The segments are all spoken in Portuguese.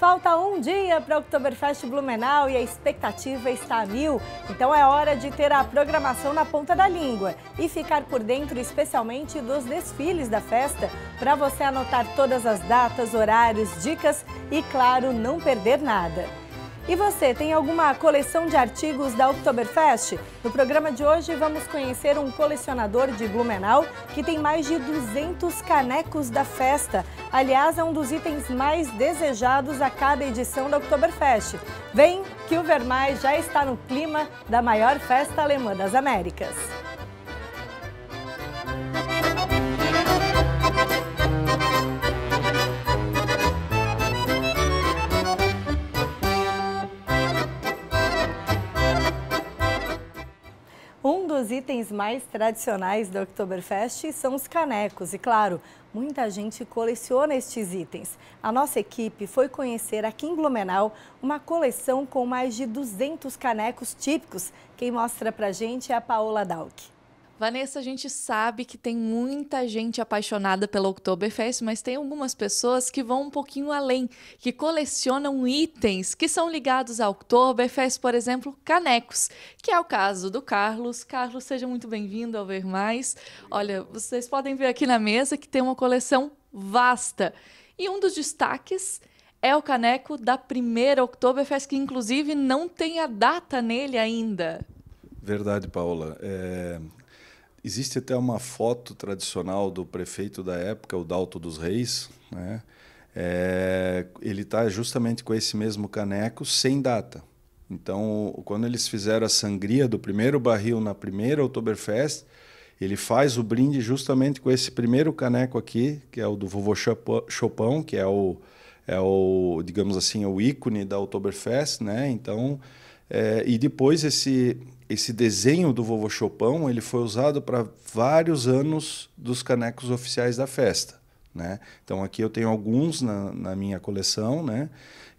Falta um dia para o Oktoberfest Blumenau e a expectativa está a mil. Então é hora de ter a programação na ponta da língua e ficar por dentro especialmente dos desfiles da festa para você anotar todas as datas, horários, dicas e, claro, não perder nada. E você, tem alguma coleção de artigos da Oktoberfest? No programa de hoje vamos conhecer um colecionador de Blumenau que tem mais de 200 canecos da festa. Aliás, é um dos itens mais desejados a cada edição da Oktoberfest. Vem que o vermelho já está no clima da maior festa alemã das Américas. itens mais tradicionais do Oktoberfest são os canecos e, claro, muita gente coleciona estes itens. A nossa equipe foi conhecer aqui em Blumenau uma coleção com mais de 200 canecos típicos. Quem mostra pra gente é a Paola Dalk. Vanessa, a gente sabe que tem muita gente apaixonada pela Oktoberfest, mas tem algumas pessoas que vão um pouquinho além, que colecionam itens que são ligados ao Oktoberfest, por exemplo, canecos, que é o caso do Carlos. Carlos, seja muito bem-vindo ao Ver Mais. Olha, vocês podem ver aqui na mesa que tem uma coleção vasta. E um dos destaques é o caneco da primeira Oktoberfest, que inclusive não tem a data nele ainda. Verdade, Paula. É, Existe até uma foto tradicional do prefeito da época, o Dalto dos Reis, né? É, ele está justamente com esse mesmo caneco sem data. Então, quando eles fizeram a sangria do primeiro barril na primeira Oktoberfest, ele faz o brinde justamente com esse primeiro caneco aqui, que é o do vovô Chopão, que é o, é o digamos assim, é o ícone da Oktoberfest, né? Então, é, e depois esse esse desenho do vovô Chopão ele foi usado para vários anos dos canecos oficiais da festa. Né? Então aqui eu tenho alguns na, na, minha coleção, né?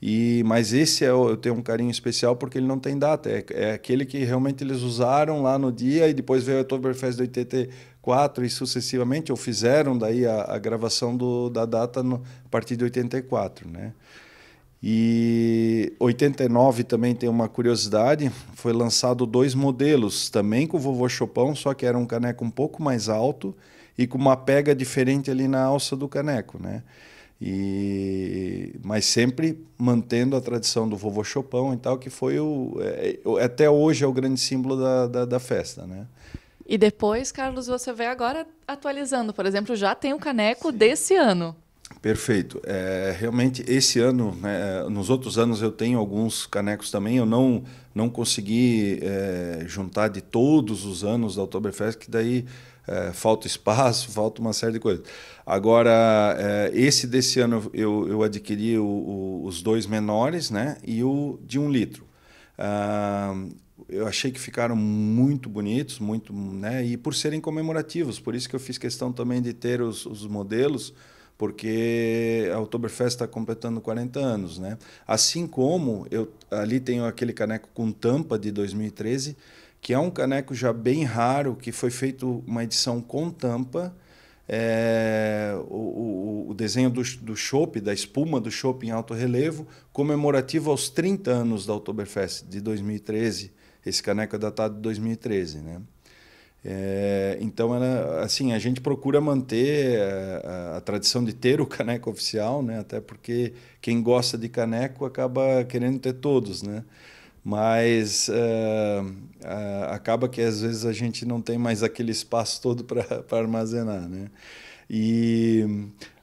E mas esse é, eu tenho um carinho especial porque ele não tem data, é, é aquele que realmente eles usaram lá no dia e depois veio o Oktoberfest de 84 e sucessivamente ou fizeram daí a, a gravação do, da data no, a partir de 84, né? E 89 também tem uma curiosidade, foi lançado dois modelos também com o vovô Chopão, só que era um caneco um pouco mais alto e com uma pega diferente ali na alça do caneco, né? E mas sempre mantendo a tradição do vovô Chopão e tal, que foi o é, até hoje é o grande símbolo da, da, da festa, né? E depois, Carlos, você vê agora atualizando, por exemplo, já tem um caneco Sim. desse ano. Perfeito. É, realmente, esse ano, né, nos outros anos eu tenho alguns canecos também. Eu não, não consegui é, juntar de todos os anos da Oktoberfest, que daí é, falta espaço, falta uma série de coisas. Agora, é, esse desse ano eu, eu adquiri o, o, os dois menores né, e o de um litro. Ah, eu achei que ficaram muito bonitos, muito, né, e por serem comemorativos, por isso que eu fiz questão também de ter os, os modelos porque a Oktoberfest está completando 40 anos, né? Assim como eu ali tenho aquele caneco com tampa de 2013, que é um caneco já bem raro, que foi feito uma edição com tampa. É, o, o, desenho do, do chopp, da espuma do chopp em alto relevo, comemorativo aos 30 anos da Oktoberfest de 2013. Esse caneco é datado de 2013, né? É, então, ela, assim, a gente procura manter a, a, a, tradição de ter o caneco oficial, né? Até porque quem gosta de caneco acaba querendo ter todos, né? Mas uh, uh, acaba que às vezes a gente não tem mais aquele espaço todo para armazenar, né? E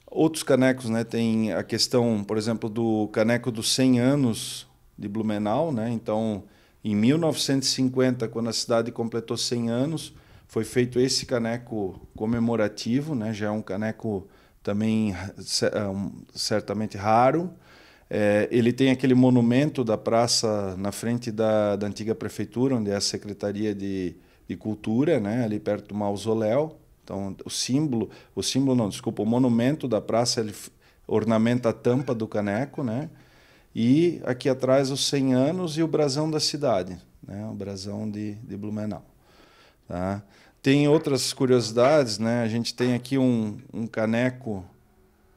outros canecos, né? Tem a questão, por exemplo, do caneco dos 100 anos de Blumenau, né? Então, em 1950, quando a cidade completou 100 anos foi feito esse caneco comemorativo, né? já é um caneco também é, certamente raro. É, ele tem aquele monumento da praça na frente da, da antiga prefeitura, onde é a Secretaria de, de Cultura, né? ali perto do mausoléu. Então, o símbolo, o símbolo não, desculpa, o monumento da praça ele ornamenta a tampa do caneco, né? E aqui atrás os 100 anos e o brasão da cidade, né? O brasão de, de Blumenau. Tá? Tem outras curiosidades, né? A gente tem aqui um, um caneco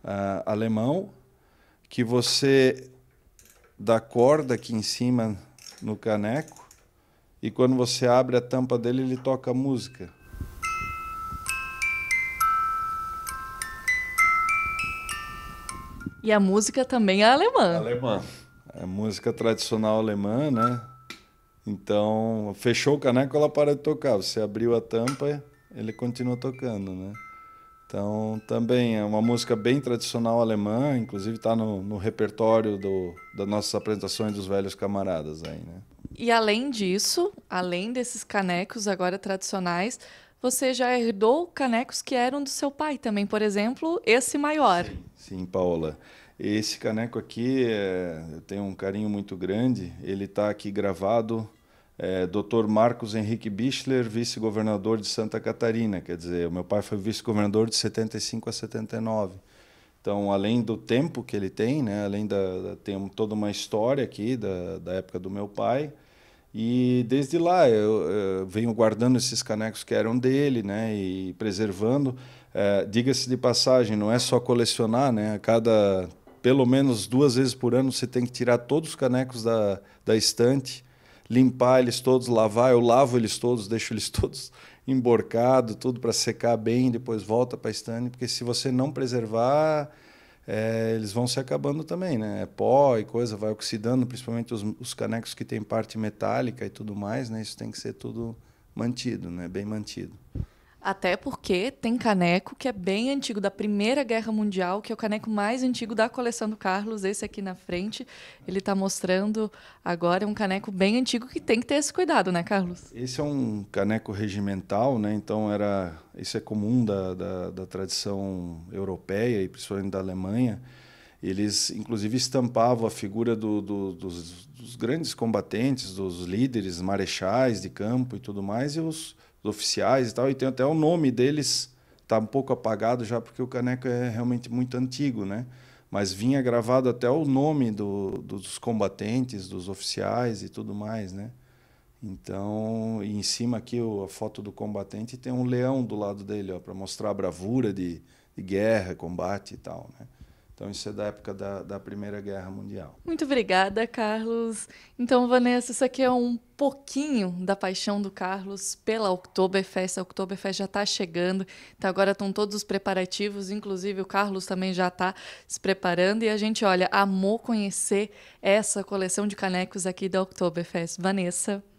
uh, alemão que você dá corda aqui em cima no caneco e quando você abre a tampa dele ele toca música. E a música também é alemã. Alemã. É música tradicional alemã, né? Então, fechou o caneco, ela para de tocar. Você abriu a tampa, ele continua tocando, né? Então, também é uma música bem tradicional alemã, inclusive está no, no, repertório do, das nossas apresentações dos velhos camaradas aí, né? E além disso, além desses canecos agora tradicionais, você já herdou canecos que eram do seu pai também, por exemplo, esse maior. Sim, sim Paola. Esse caneco aqui é, eu tenho um carinho muito grande. Ele está aqui gravado, é, eh, Dr. Marcos Henrique Bichler, vice-governador de Santa Catarina. Quer dizer, o meu pai foi vice-governador de 75 a 79. Então, além do tempo que ele tem, né, além da, da tem toda uma história aqui da, da época do meu pai. E desde lá eu, eu eh, venho guardando esses canecos que eram dele, né, e preservando. É, Diga-se de passagem, não é só colecionar, né? A cada pelo menos duas vezes por ano você tem que tirar todos os canecos da, da estante, limpar eles todos, lavar. Eu lavo eles todos, deixo eles todos emborcado, tudo para secar bem, depois volta para a estante, porque se você não preservar, é, eles vão se acabando também, né? É pó e coisa, vai oxidando, principalmente os, os canecos que têm parte metálica e tudo mais, né? Isso tem que ser tudo mantido, né? Bem mantido. Até porque tem caneco que é bem antigo, da Primeira Guerra Mundial, que é o caneco mais antigo da coleção do Carlos, esse aqui na frente. Ele está mostrando agora, é um caneco bem antigo que tem que ter esse cuidado, né, Carlos? Esse é um caneco regimental, né? Então era. Isso é comum da, da, da tradição europeia e principalmente da Alemanha. Eles, inclusive, estampavam a figura do, do, dos, dos, grandes combatentes, dos líderes, marechais de campo e tudo mais, e os, os oficiais e tal. E tem até o nome deles, está um pouco apagado já, porque o caneco é realmente muito antigo, né? Mas vinha gravado até o nome do, dos combatentes, dos oficiais e tudo mais, né? Então, em cima aqui a foto do combatente tem um leão do lado dele, para mostrar a bravura de, de guerra, combate e tal, né? Então, isso é da época da, da Primeira Guerra Mundial. Muito obrigada, Carlos. Então, Vanessa, isso aqui é um pouquinho da paixão do Carlos pela Oktoberfest. A Oktoberfest já está chegando, então agora estão todos os preparativos, inclusive o Carlos também já está se preparando. E a gente, olha, amou conhecer essa coleção de canecos aqui da Oktoberfest. Vanessa.